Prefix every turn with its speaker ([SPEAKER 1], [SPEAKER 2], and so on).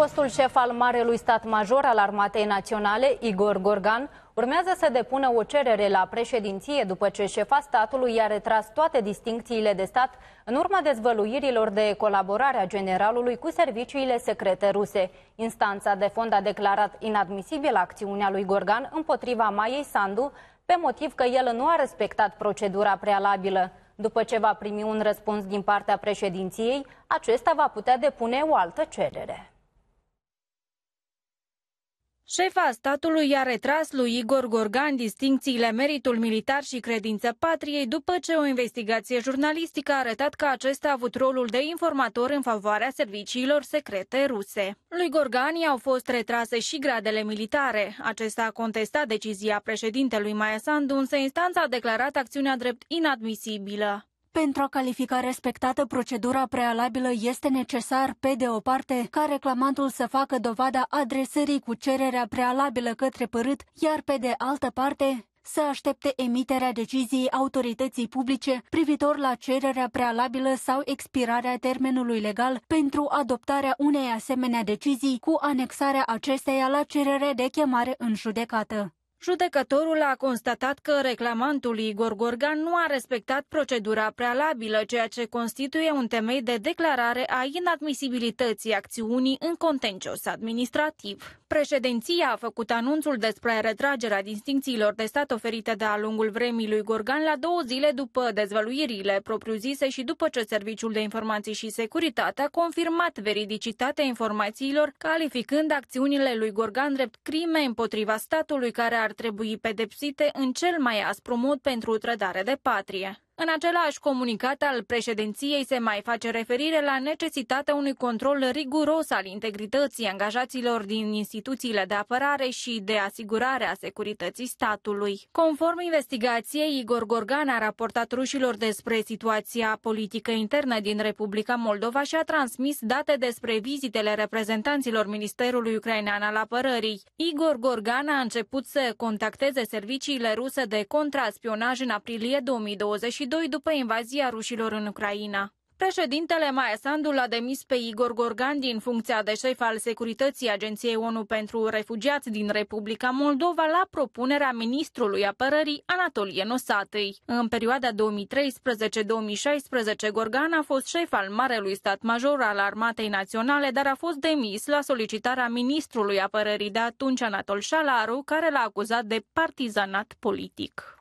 [SPEAKER 1] Fostul șef al Marelui Stat Major al Armatei Naționale, Igor Gorgan, urmează să depună o cerere la președinție după ce șefa statului i-a retras toate distincțiile de stat în urma dezvăluirilor de colaborare a generalului cu serviciile secrete ruse. Instanța de fond a declarat inadmisibil acțiunea lui Gorgan împotriva Maiei Sandu pe motiv că el nu a respectat procedura prealabilă. După ce va primi un răspuns din partea președinției, acesta va putea depune o altă cerere.
[SPEAKER 2] Șefa statului i-a retras lui Igor Gorgan distincțiile meritul militar și credință patriei după ce o investigație jurnalistică a arătat că acesta a avut rolul de informator în favoarea serviciilor secrete ruse. Lui Gorgan i-au fost retrase și gradele militare. Acesta a contestat decizia președintelui Maia Sandu, însă instanța a declarat acțiunea drept inadmisibilă.
[SPEAKER 3] Pentru a califica respectată procedura prealabilă este necesar, pe de o parte, ca reclamantul să facă dovada adresării cu cererea prealabilă către părât, iar pe de altă parte, să aștepte emiterea deciziei autorității publice privitor la cererea prealabilă sau expirarea termenului legal pentru adoptarea unei asemenea decizii cu anexarea acesteia la cererea de chemare în judecată. Judecătorul a constatat că reclamantul Igor Gorgan nu a respectat procedura prealabilă,
[SPEAKER 2] ceea ce constituie un temei de declarare a inadmisibilității acțiunii în contencios administrativ. Președinția a făcut anunțul despre retragerea distincțiilor de stat oferite de-a lungul vremii lui Gorgan la două zile după dezvăluirile propriu-zise și după ce Serviciul de Informații și Securitate a confirmat veridicitatea informațiilor, calificând acțiunile lui Gorgan drept crime împotriva statului care ar ar trebui pedepsite în cel mai aspru mod pentru trădare de patrie. În același comunicat al președinției se mai face referire la necesitatea unui control riguros al integrității angajaților din instituțiile de apărare și de asigurare a securității statului. Conform investigației, Igor Gorgan a raportat rușilor despre situația politică internă din Republica Moldova și a transmis date despre vizitele reprezentanților Ministerului Ucrainean al Apărării. Igor Gorgan a început să contacteze serviciile ruse de contraspionaj în aprilie 2022 doi după invazia rușilor în Ucraina. Președintele Maia Sandu l-a demis pe Igor Gorgan din funcția de șef al securității Agenției ONU pentru Refugiați din Republica Moldova la propunerea ministrului apărării Anatolie Nosatei. În perioada 2013-2016, Gorgan a fost șef al Marelui Stat Major al Armatei Naționale, dar a fost demis la solicitarea ministrului apărării de atunci Anatol Șalaru, care l-a acuzat de partizanat politic.